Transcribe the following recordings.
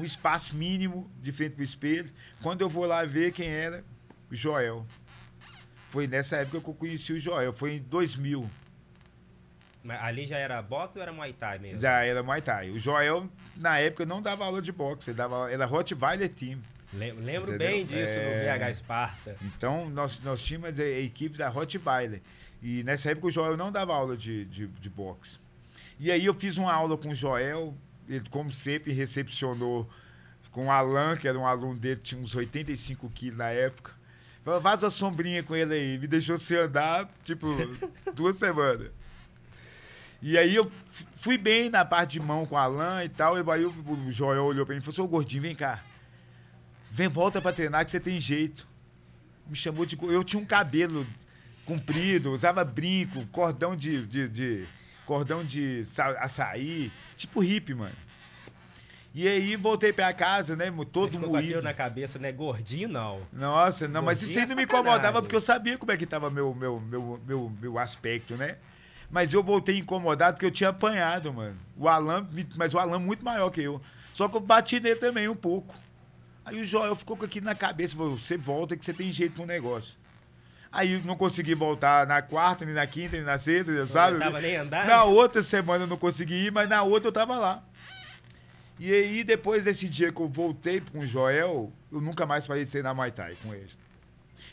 um espaço mínimo de frente pro espelho. Quando eu vou lá ver quem era, o Joel. Foi nessa época que eu conheci o Joel, foi em 2000. Mas ali já era boxe ou era Muay Thai mesmo? Já era Muay Thai. O Joel, na época, não dava aula de boxe, ele dava, era Rottweiler Team. Lembro entendeu? bem disso é... no VH Esparta. Então, nós, nós tínhamos a, equipe da Rottweiler. E nessa época o Joel não dava aula de, de, de boxe. E aí eu fiz uma aula com o Joel, ele, como sempre, recepcionou com o Alan, que era um aluno dele, tinha uns 85 quilos na época. Falou, vaza a sombrinha com ele aí. Me deixou sem andar, tipo, duas semanas. E aí eu fui bem na parte de mão com o Alan e tal. E aí o Joel olhou pra mim e falou, ô gordinho, vem cá. Vem, volta pra treinar que você tem jeito. Me chamou de... Eu tinha um cabelo comprido, usava brinco, cordão de, de, de cordão de açaí, tipo hippie, mano. E aí voltei pra casa, né? Todo Você ficou moído. bateu na cabeça, né? Gordinho, não. Nossa, não, Gordinho mas isso aí não é me incomodava, porque eu sabia como é que tava meu, meu, meu, meu, meu aspecto, né? Mas eu voltei incomodado porque eu tinha apanhado, mano. O Alan, mas o Alan muito maior que eu. Só que eu bati nele também um pouco. Aí o Joel ficou com aquilo na cabeça, você volta que você tem jeito no negócio. Aí não consegui voltar na quarta, nem na quinta, nem na sexta, já sabe? Não tava nem andando Na outra semana eu não consegui ir, mas na outra eu tava lá. E aí, depois desse dia que eu voltei com o Joel, eu nunca mais parei de treinar Muay Thai com ele.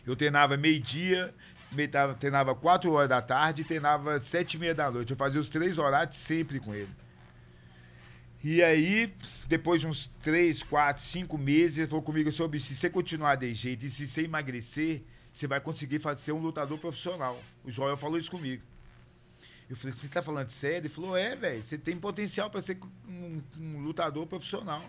Eu treinava meio-dia, treinava quatro horas da tarde e treinava sete e meia da noite. Eu fazia os três horários sempre com ele. E aí, depois de uns três quatro cinco meses, ele falou comigo, seu se você continuar desse jeito e se você emagrecer, você vai conseguir fazer, ser um lutador profissional. O Joel falou isso comigo. Eu falei, você tá falando sério? Ele falou, é, velho, você tem potencial para ser um, um, lutador profissional.